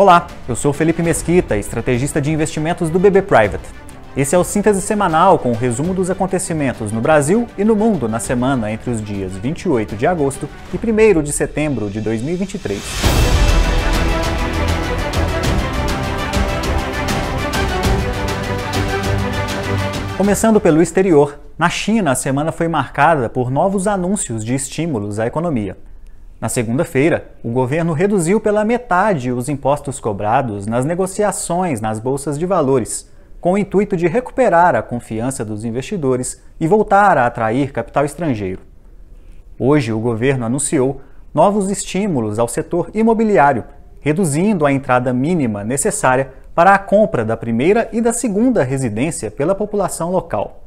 Olá, eu sou Felipe Mesquita, estrategista de investimentos do BB Private. Esse é o síntese semanal com o resumo dos acontecimentos no Brasil e no mundo na semana entre os dias 28 de agosto e 1 de setembro de 2023. Começando pelo exterior, na China a semana foi marcada por novos anúncios de estímulos à economia. Na segunda-feira, o governo reduziu pela metade os impostos cobrados nas negociações nas bolsas de valores, com o intuito de recuperar a confiança dos investidores e voltar a atrair capital estrangeiro. Hoje, o governo anunciou novos estímulos ao setor imobiliário, reduzindo a entrada mínima necessária para a compra da primeira e da segunda residência pela população local.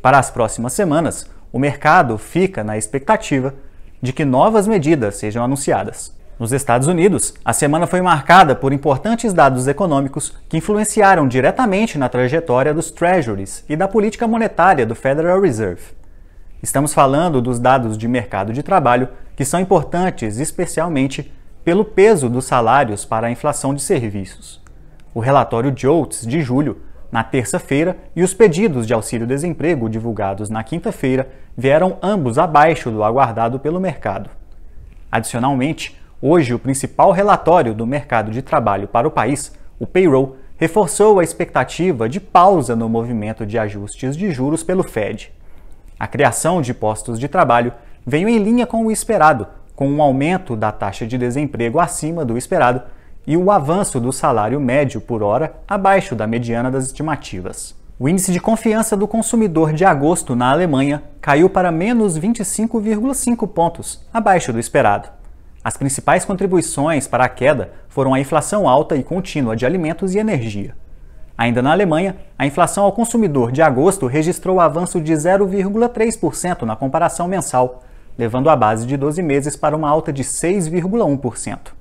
Para as próximas semanas, o mercado fica na expectativa de que novas medidas sejam anunciadas. Nos Estados Unidos, a semana foi marcada por importantes dados econômicos que influenciaram diretamente na trajetória dos Treasuries e da política monetária do Federal Reserve. Estamos falando dos dados de mercado de trabalho, que são importantes especialmente pelo peso dos salários para a inflação de serviços. O relatório Jolts de julho na terça-feira e os pedidos de auxílio-desemprego divulgados na quinta-feira vieram ambos abaixo do aguardado pelo mercado. Adicionalmente, hoje o principal relatório do mercado de trabalho para o país, o payroll, reforçou a expectativa de pausa no movimento de ajustes de juros pelo Fed. A criação de postos de trabalho veio em linha com o esperado, com um aumento da taxa de desemprego acima do esperado e o avanço do salário médio por hora abaixo da mediana das estimativas. O índice de confiança do consumidor de agosto na Alemanha caiu para menos 25,5 pontos, abaixo do esperado. As principais contribuições para a queda foram a inflação alta e contínua de alimentos e energia. Ainda na Alemanha, a inflação ao consumidor de agosto registrou avanço de 0,3% na comparação mensal, levando a base de 12 meses para uma alta de 6,1%.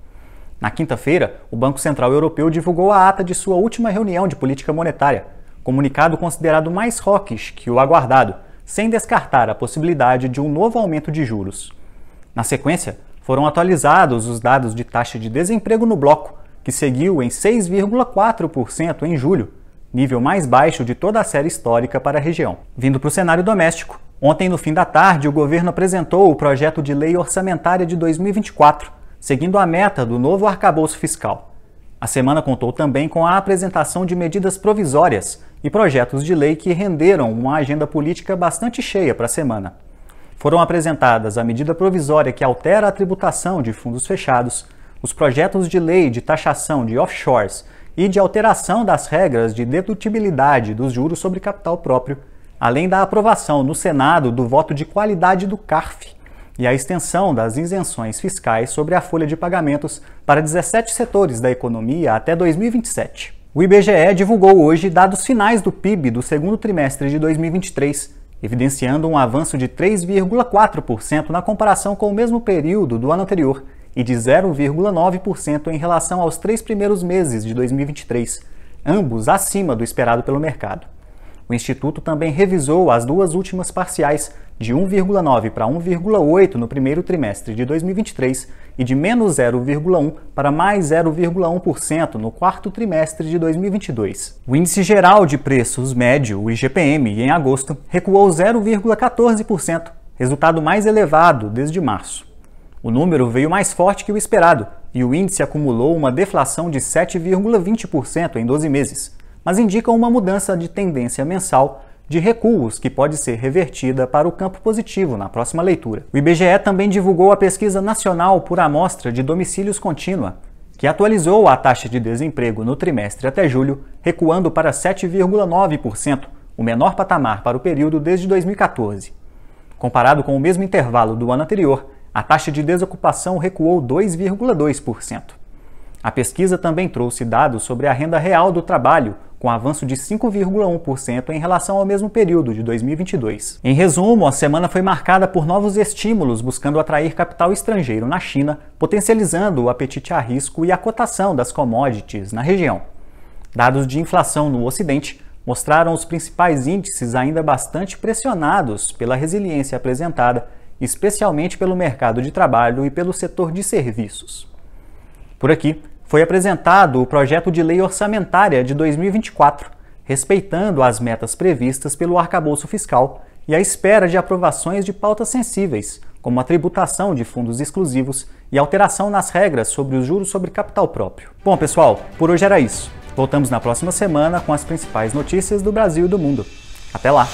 Na quinta-feira, o Banco Central Europeu divulgou a ata de sua última reunião de política monetária, comunicado considerado mais rockish que o aguardado, sem descartar a possibilidade de um novo aumento de juros. Na sequência, foram atualizados os dados de taxa de desemprego no bloco, que seguiu em 6,4% em julho, nível mais baixo de toda a série histórica para a região. Vindo para o cenário doméstico, ontem no fim da tarde o governo apresentou o projeto de lei orçamentária de 2024 seguindo a meta do novo arcabouço fiscal. A semana contou também com a apresentação de medidas provisórias e projetos de lei que renderam uma agenda política bastante cheia para a semana. Foram apresentadas a medida provisória que altera a tributação de fundos fechados, os projetos de lei de taxação de offshores e de alteração das regras de dedutibilidade dos juros sobre capital próprio, além da aprovação no Senado do voto de qualidade do CARF, e a extensão das isenções fiscais sobre a folha de pagamentos para 17 setores da economia até 2027. O IBGE divulgou hoje dados finais do PIB do segundo trimestre de 2023, evidenciando um avanço de 3,4% na comparação com o mesmo período do ano anterior e de 0,9% em relação aos três primeiros meses de 2023, ambos acima do esperado pelo mercado. O Instituto também revisou as duas últimas parciais, de 1,9 para 1,8 no primeiro trimestre de 2023 e de menos 0,1 para mais 0,1% no quarto trimestre de 2022. O Índice Geral de Preços Médio, o IGPM, em agosto recuou 0,14%, resultado mais elevado desde março. O número veio mais forte que o esperado e o índice acumulou uma deflação de 7,20% em 12 meses, mas indicam uma mudança de tendência mensal de recuos que pode ser revertida para o campo positivo na próxima leitura. O IBGE também divulgou a pesquisa nacional por amostra de domicílios contínua, que atualizou a taxa de desemprego no trimestre até julho, recuando para 7,9%, o menor patamar para o período desde 2014. Comparado com o mesmo intervalo do ano anterior, a taxa de desocupação recuou 2,2%. A pesquisa também trouxe dados sobre a renda real do trabalho, com avanço de 5,1% em relação ao mesmo período de 2022. Em resumo, a semana foi marcada por novos estímulos buscando atrair capital estrangeiro na China, potencializando o apetite a risco e a cotação das commodities na região. Dados de inflação no Ocidente mostraram os principais índices ainda bastante pressionados pela resiliência apresentada, especialmente pelo mercado de trabalho e pelo setor de serviços. Por aqui, foi apresentado o projeto de lei orçamentária de 2024, respeitando as metas previstas pelo arcabouço fiscal e à espera de aprovações de pautas sensíveis, como a tributação de fundos exclusivos e alteração nas regras sobre os juros sobre capital próprio. Bom, pessoal, por hoje era isso. Voltamos na próxima semana com as principais notícias do Brasil e do mundo. Até lá!